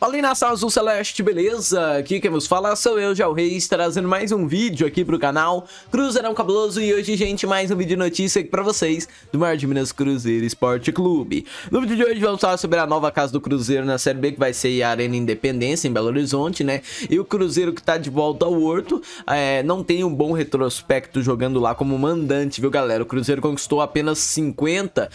Fala aí nação azul celeste, beleza? Aqui quem vos fala sou eu, Jal Reis, trazendo mais um vídeo aqui pro canal Cruzeirão Cabuloso E hoje, gente, mais um vídeo de notícia aqui pra vocês do Mar de Minas Cruzeiro Esporte Clube No vídeo de hoje vamos falar sobre a nova casa do Cruzeiro na Série B Que vai ser a Arena Independência em Belo Horizonte, né? E o Cruzeiro que tá de volta ao Horto é, Não tem um bom retrospecto jogando lá como mandante, viu galera? O Cruzeiro conquistou apenas 50%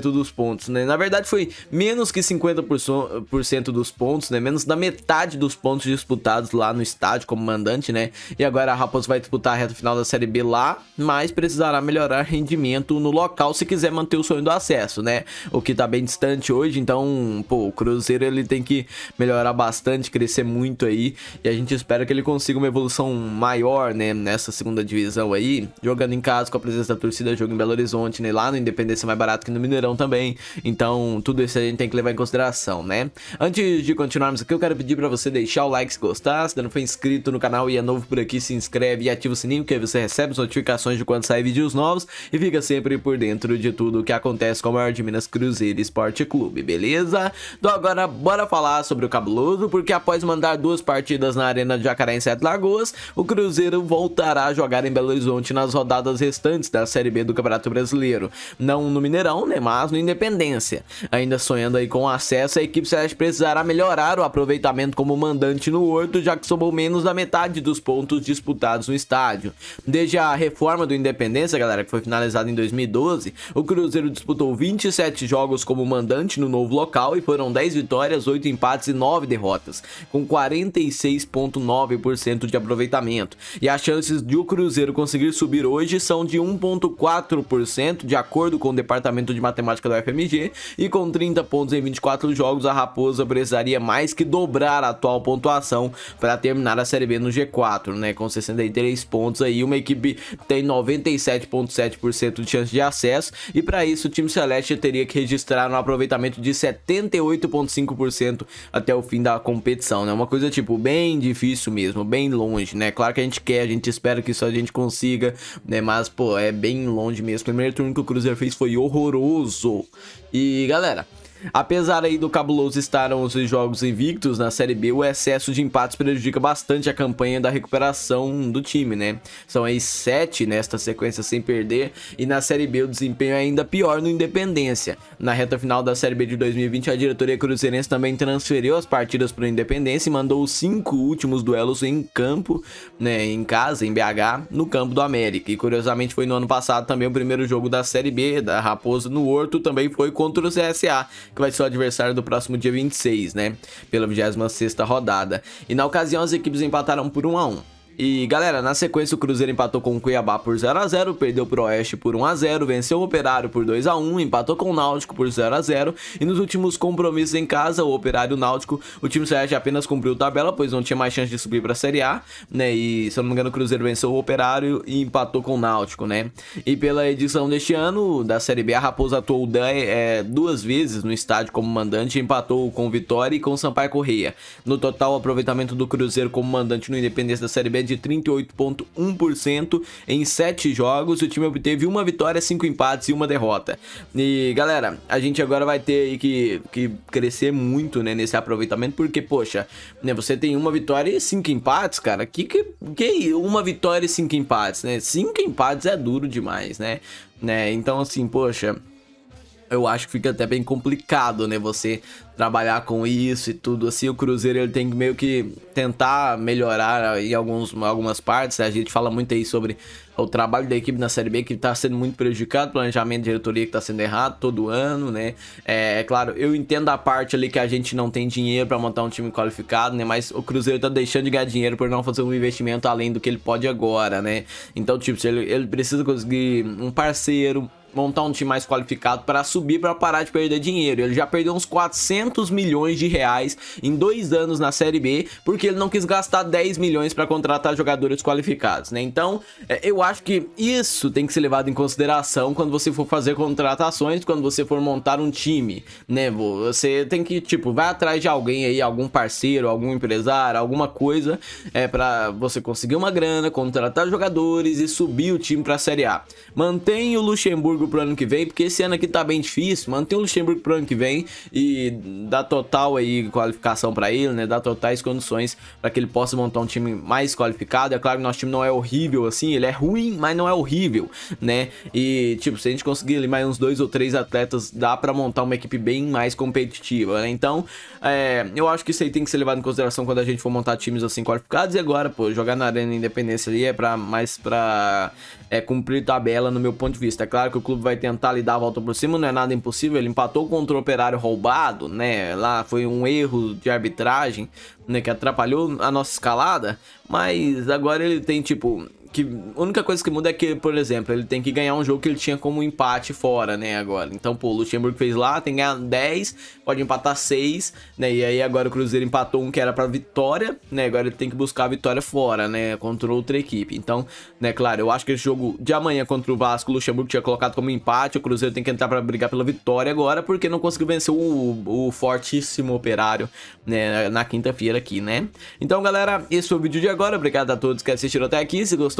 dos pontos, né? Na verdade foi menos que 50% dos pontos pontos, né? Menos da metade dos pontos disputados lá no estádio como mandante, né? E agora a Raposa vai disputar a reta final da Série B lá, mas precisará melhorar rendimento no local se quiser manter o sonho do acesso, né? O que tá bem distante hoje, então, pô, o Cruzeiro ele tem que melhorar bastante, crescer muito aí, e a gente espera que ele consiga uma evolução maior, né, nessa segunda divisão aí, jogando em casa com a presença da torcida, jogo em Belo Horizonte, né, lá no Independência é mais barato que no Mineirão também. Então, tudo isso a gente tem que levar em consideração, né? Antes de de continuarmos aqui, eu quero pedir para você deixar o like se gostar. Se ainda não foi inscrito no canal e é novo por aqui, se inscreve e ativa o sininho que aí você recebe as notificações de quando saem vídeos novos e fica sempre por dentro de tudo o que acontece com o maior de Minas Cruzeiro Esporte Clube, beleza? Então agora bora falar sobre o cabuloso, porque após mandar duas partidas na Arena de Jacaré em Sete Lagoas, o Cruzeiro voltará a jogar em Belo Horizonte nas rodadas restantes da Série B do Campeonato Brasileiro. Não no Mineirão, né, mas no Independência. Ainda sonhando aí com acesso, a equipe celeste precisará melhor melhorar o aproveitamento como mandante no Horto, já que somou menos da metade dos pontos disputados no estádio. Desde a reforma do Independência, galera, que foi finalizada em 2012, o Cruzeiro disputou 27 jogos como mandante no novo local e foram 10 vitórias, 8 empates e 9 derrotas, com 46,9% de aproveitamento. E as chances de o Cruzeiro conseguir subir hoje são de 1,4%, de acordo com o Departamento de Matemática da UFMG, e com 30 pontos em 24 jogos, a Raposa precisaria precisaria mais que dobrar a atual pontuação para terminar a Série B no G4, né? Com 63 pontos aí, uma equipe tem 97,7% de chance de acesso e para isso o time celeste teria que registrar um aproveitamento de 78,5% até o fim da competição, né? Uma coisa tipo bem difícil mesmo, bem longe, né? Claro que a gente quer, a gente espera que isso a gente consiga, né? Mas pô, é bem longe mesmo. O primeiro turno que o Cruzeiro fez foi horroroso. E galera, Apesar aí do cabuloso estar 11 jogos invictos na Série B, o excesso de empates prejudica bastante a campanha da recuperação do time, né? São aí 7 nesta sequência sem perder e na Série B o desempenho é ainda pior no Independência. Na reta final da Série B de 2020, a diretoria cruzeirense também transferiu as partidas para o Independência e mandou os cinco últimos duelos em campo, né, em casa, em BH, no campo do América. E curiosamente foi no ano passado também o primeiro jogo da Série B da Raposa no Horto também foi contra o CSA que vai ser o adversário do próximo dia 26, né? Pela 26ª rodada. E na ocasião as equipes empataram por 1 a 1. E galera, na sequência o Cruzeiro empatou com o Cuiabá por 0x0, perdeu pro Oeste por 1x0, venceu o Operário por 2x1, empatou com o Náutico por 0x0 e nos últimos compromissos em casa, o Operário e o Náutico, o time celeste apenas cumpriu tabela, pois não tinha mais chance de subir pra Série A, né, e se eu não me engano o Cruzeiro venceu o Operário e empatou com o Náutico, né. E pela edição deste ano da Série B, a Raposa atuou é, duas vezes no estádio como mandante empatou com o Vitória e com o Sampaio Correia. No total, o aproveitamento do Cruzeiro como mandante no Independência da Série B é de 38,1% em 7 jogos. O time obteve uma vitória, 5 empates e uma derrota. E galera, a gente agora vai ter que, que crescer muito né, nesse aproveitamento, porque, poxa, né, você tem uma vitória e 5 empates, cara. Que, que, que é uma vitória e 5 empates, né? 5 empates é duro demais, né? né? Então, assim, poxa eu acho que fica até bem complicado, né? Você trabalhar com isso e tudo assim. O Cruzeiro ele tem que meio que tentar melhorar em alguns, algumas partes. Né. A gente fala muito aí sobre o trabalho da equipe na Série B que está sendo muito prejudicado, planejamento de diretoria que está sendo errado todo ano, né? É, é, claro, eu entendo a parte ali que a gente não tem dinheiro para montar um time qualificado, né? Mas o Cruzeiro está deixando de ganhar dinheiro por não fazer um investimento além do que ele pode agora, né? Então, tipo, ele, ele precisa conseguir um parceiro, montar um time mais qualificado para subir para parar de perder dinheiro. Ele já perdeu uns 400 milhões de reais em dois anos na Série B porque ele não quis gastar 10 milhões para contratar jogadores qualificados, né? Então é, eu acho que isso tem que ser levado em consideração quando você for fazer contratações, quando você for montar um time, né? Você tem que tipo vai atrás de alguém aí, algum parceiro, algum empresário, alguma coisa é para você conseguir uma grana, contratar jogadores e subir o time para a Série A. Mantém o Luxemburgo Luxemburgo pro ano que vem, porque esse ano aqui tá bem difícil. manter o Luxemburgo pro ano que vem e dá total aí qualificação para ele, né? Dá totais condições para que ele possa montar um time mais qualificado. É claro que nosso time não é horrível assim, ele é ruim, mas não é horrível, né? E tipo, se a gente conseguir ali mais uns dois ou três atletas, dá para montar uma equipe bem mais competitiva, né? Então, é, eu acho que isso aí tem que ser levado em consideração quando a gente for montar times assim qualificados. E agora, pô, jogar na Arena Independência ali é para mais para é, cumprir tabela no meu ponto de vista. É claro que o clube vai tentar lhe dar a volta por cima, não é nada impossível. Ele empatou contra o operário roubado, né? Lá foi um erro de arbitragem, né? Que atrapalhou a nossa escalada. Mas agora ele tem, tipo, que a única coisa que muda é que, por exemplo, ele tem que ganhar um jogo que ele tinha como empate fora, né, agora. Então, pô, o Luxemburgo fez lá, tem que ganhar 10, pode empatar 6, né, e aí agora o Cruzeiro empatou um que era pra vitória, né, agora ele tem que buscar a vitória fora, né, contra outra equipe. Então, né, claro, eu acho que esse jogo de amanhã contra o Vasco, o Luxemburgo tinha colocado como empate, o Cruzeiro tem que entrar pra brigar pela vitória agora, porque não conseguiu vencer o, o fortíssimo operário, né, na quinta-feira aqui, né. Então, galera, esse foi o vídeo de agora, obrigado a todos que assistiram até aqui, se gostou